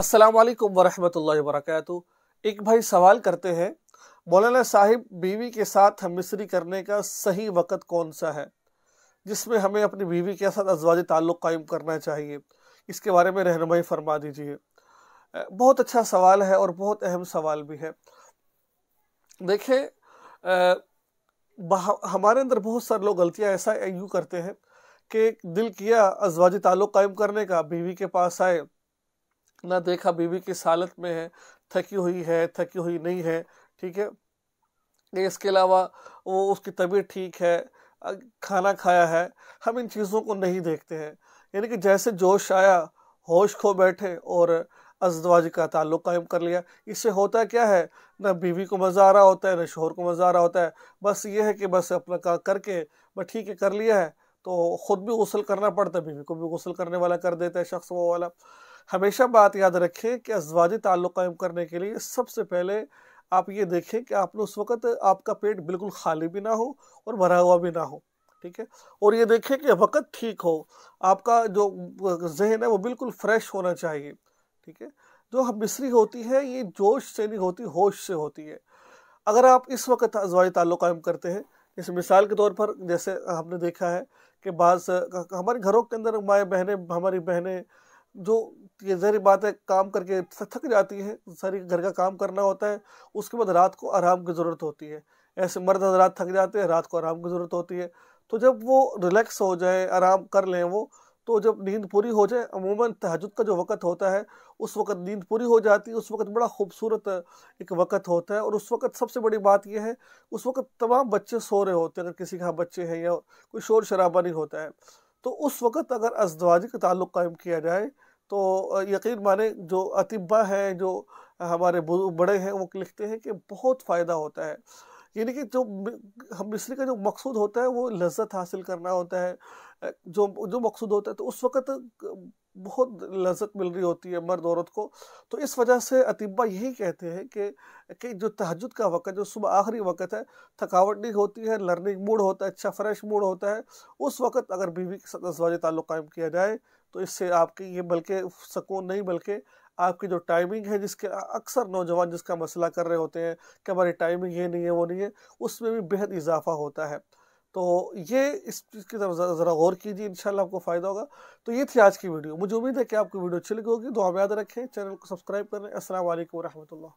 अस्सलाम वालेकुम वरहमतुल्लाहि वबरकatuh एक भाई सवाल करते हैं मौलाना साहिब बीवी के साथ हम मिसरी करने का सही वक़्त कौन सा है जिसमें हमें अपनी बीवी के साथ अजवाजी ताल्लुक़ कायम करना चाहिए इसके बारे में रहनुमाई फरमा दीजिए बहुत अच्छा सवाल है और बहुत अहम सवाल भी है देखें हमारे अंदर बहुत सारे लोग गलतियाँ ऐसा यूँ करते हैं कि दिल किया अजवाजी ताल्लुक़ कायम करने का बीवी के पास आए ना देखा बीवी किस हालत में है थकी हुई है थकी हुई नहीं है ठीक है इसके अलावा वो उसकी तबीयत ठीक है खाना खाया है हम इन चीज़ों को नहीं देखते हैं यानी कि जैसे जोश आया होश खो बैठे और अजदवाज का ताल्लुक कायम कर लिया इससे होता क्या है ना बीवी को मज़ा आ रहा होता है ना शोहर को मज़ा आ रहा होता है बस ये है कि बस अपना का करके बस ठीक है कर लिया है तो ख़ुद भी गसल करना पड़ता है बीवी को भी गसल करने वाला कर देता है शख्स वो वाला हमेशा बात याद रखें कि अजवाजी ताल्लुक़ कायम करने के लिए सबसे पहले आप ये देखें कि आपने उस वक़्त आपका पेट बिल्कुल खाली भी ना हो और भरा हुआ भी ना हो ठीक है और ये देखें कि वक़्त ठीक हो आपका जो जहन है वो बिल्कुल फ्रेश होना चाहिए ठीक है जो हम मिसरी होती है ये जोश से नहीं होती होश से होती है अगर आप इस वक्त अजवाई ताल्लुक़ कायम करते हैं इस मिसाल के तौर पर जैसे हमने देखा है कि बाज़ हमारे घरों के अंदर माए बहनें हमारी बहनें जो ये जहरी बात है काम करके थक जाती है सारी घर का काम करना होता है उसके बाद रात को आराम की ज़रूरत होती है ऐसे मर्द रात थक जाते हैं रात को आराम की ज़रूरत होती है तो जब वो रिलैक्स हो जाए आराम कर लें वो तो जब नींद पूरी हो जाए अमूमन तहजद का जो वक़्त होता है उस वक़्त नींद पूरी हो जाती है उस वक़्त बड़ा खूबसूरत एक वक़्त होता है और उस वक़्त सबसे बड़ी बात यह है उस वक़्त तमाम बच्चे सो रहे होते हैं अगर किसी के यहाँ बच्चे हैं या कोई शोर शराबा नहीं होता है तो उस वक़्त अगर अजदवाजी का ताल्लुक़ कायम किया जाए तो यकीन माने जो अतिबा हैं जो हमारे बड़े हैं वो लिखते हैं कि बहुत फ़ायदा होता है यानी कि जो हम मिसरी का जो मकसूद होता है वो लज्जत हासिल करना होता है जो जो मकसूद होता है तो उस वक़्त बहुत लज्जत मिल रही होती है मर्द औरत को तो इस वजह से अतिबा यही कहते हैं कि कि जो तहजद का वक़्त जो सुबह आखिरी वक्त है थकावट नहीं होती है लर्निंग मूड होता है अच्छा फ्रेश मूड होता है उस वक़्त अगर बीवी के साथ असवाज ताल्लुक़ कायम किया जाए तो इससे आपकी ये बल्कि सकून नहीं बल्कि आपकी जो टाइमिंग है जिसके अक्सर नौजवान जिसका मसला कर रहे होते हैं कि हमारी टाइमिंग ये नहीं है वो नहीं है उसमें भी बेहद इजाफा होता है तो ये इस चीज़ की तरफ ज़रा गौर कीजिए इंशाल्लाह आपको फ़ायदा होगा तो ये थी आज की वीडियो मुझे उम्मीद है कि आपको वीडियो अच्छी लगी होगी तो आप याद रखें चैनल को सब्सक्राइब करें असल वरहमल